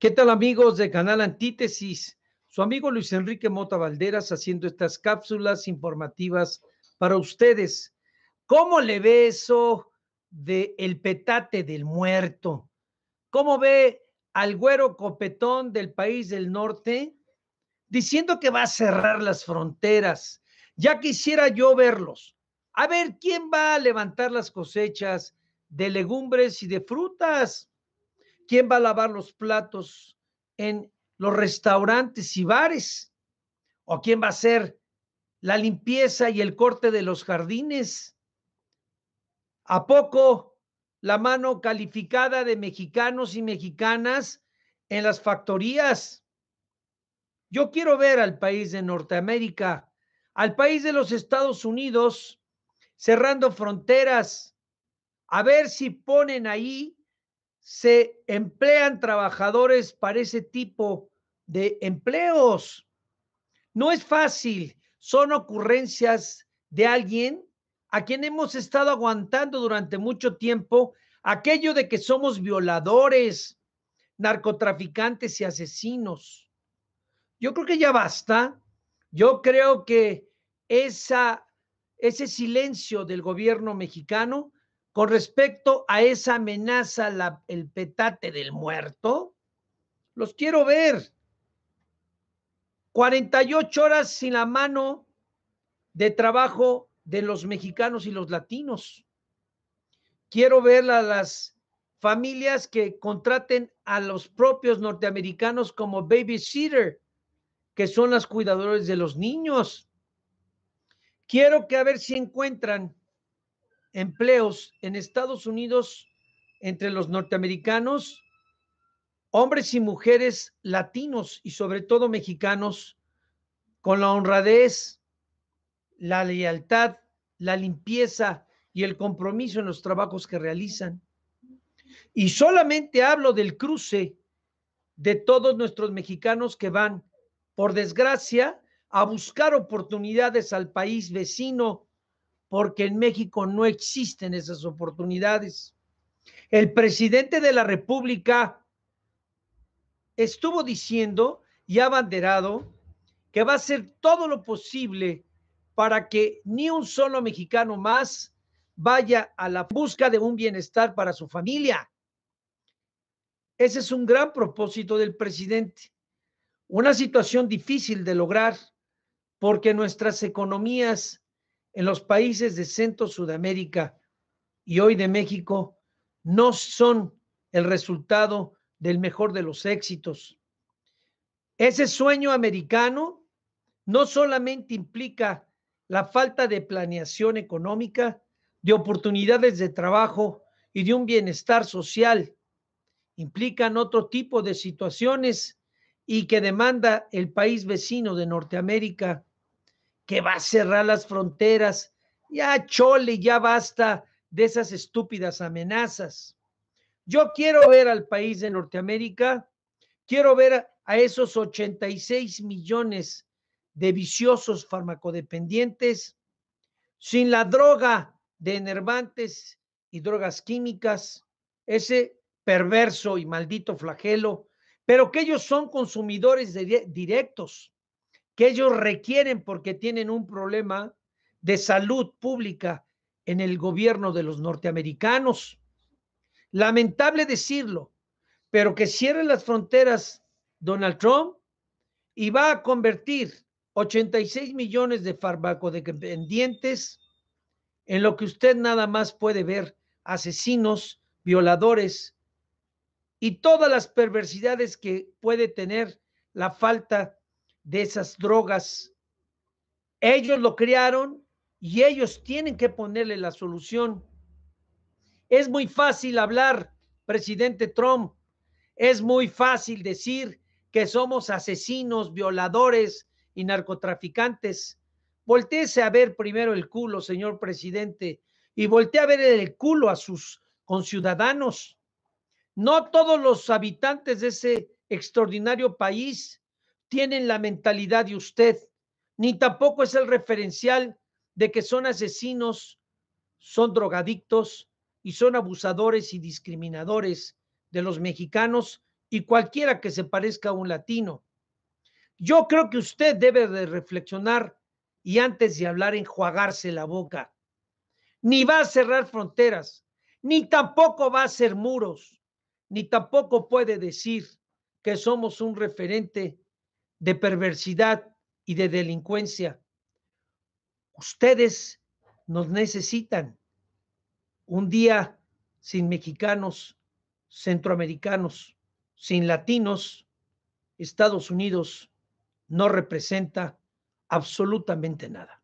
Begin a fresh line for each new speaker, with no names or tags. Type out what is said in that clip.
¿Qué tal amigos de Canal Antítesis? Su amigo Luis Enrique Mota Valderas haciendo estas cápsulas informativas para ustedes. ¿Cómo le ve eso de el petate del muerto? ¿Cómo ve al güero copetón del país del norte diciendo que va a cerrar las fronteras? Ya quisiera yo verlos. A ver, ¿quién va a levantar las cosechas de legumbres y de frutas? ¿Quién va a lavar los platos en los restaurantes y bares? ¿O quién va a hacer la limpieza y el corte de los jardines? ¿A poco la mano calificada de mexicanos y mexicanas en las factorías? Yo quiero ver al país de Norteamérica, al país de los Estados Unidos, cerrando fronteras, a ver si ponen ahí se emplean trabajadores para ese tipo de empleos. No es fácil, son ocurrencias de alguien a quien hemos estado aguantando durante mucho tiempo aquello de que somos violadores, narcotraficantes y asesinos. Yo creo que ya basta. Yo creo que esa, ese silencio del gobierno mexicano con respecto a esa amenaza, la, el petate del muerto, los quiero ver. 48 horas sin la mano de trabajo de los mexicanos y los latinos. Quiero ver a las familias que contraten a los propios norteamericanos como babysitter, que son las cuidadores de los niños. Quiero que a ver si encuentran empleos en Estados Unidos entre los norteamericanos, hombres y mujeres latinos y sobre todo mexicanos, con la honradez, la lealtad, la limpieza y el compromiso en los trabajos que realizan. Y solamente hablo del cruce de todos nuestros mexicanos que van, por desgracia, a buscar oportunidades al país vecino porque en México no existen esas oportunidades. El presidente de la República estuvo diciendo y abanderado que va a hacer todo lo posible para que ni un solo mexicano más vaya a la busca de un bienestar para su familia. Ese es un gran propósito del presidente. Una situación difícil de lograr porque nuestras economías en los países de Centro Sudamérica y hoy de México no son el resultado del mejor de los éxitos. Ese sueño americano no solamente implica la falta de planeación económica, de oportunidades de trabajo y de un bienestar social, implican otro tipo de situaciones y que demanda el país vecino de Norteamérica que va a cerrar las fronteras. Ya, chole, ya basta de esas estúpidas amenazas. Yo quiero ver al país de Norteamérica, quiero ver a esos 86 millones de viciosos farmacodependientes sin la droga de enervantes y drogas químicas, ese perverso y maldito flagelo, pero que ellos son consumidores directos que ellos requieren porque tienen un problema de salud pública en el gobierno de los norteamericanos. Lamentable decirlo, pero que cierre las fronteras Donald Trump y va a convertir 86 millones de dependientes en lo que usted nada más puede ver, asesinos, violadores y todas las perversidades que puede tener la falta de esas drogas. Ellos lo crearon y ellos tienen que ponerle la solución. Es muy fácil hablar, presidente Trump. Es muy fácil decir que somos asesinos, violadores y narcotraficantes. Voltése a ver primero el culo, señor presidente, y voltea a ver el culo a sus conciudadanos. No todos los habitantes de ese extraordinario país tienen la mentalidad de usted, ni tampoco es el referencial de que son asesinos, son drogadictos y son abusadores y discriminadores de los mexicanos y cualquiera que se parezca a un latino. Yo creo que usted debe de reflexionar y antes de hablar enjuagarse la boca. Ni va a cerrar fronteras, ni tampoco va a hacer muros, ni tampoco puede decir que somos un referente de perversidad y de delincuencia. Ustedes nos necesitan. Un día sin mexicanos, centroamericanos, sin latinos, Estados Unidos no representa absolutamente nada.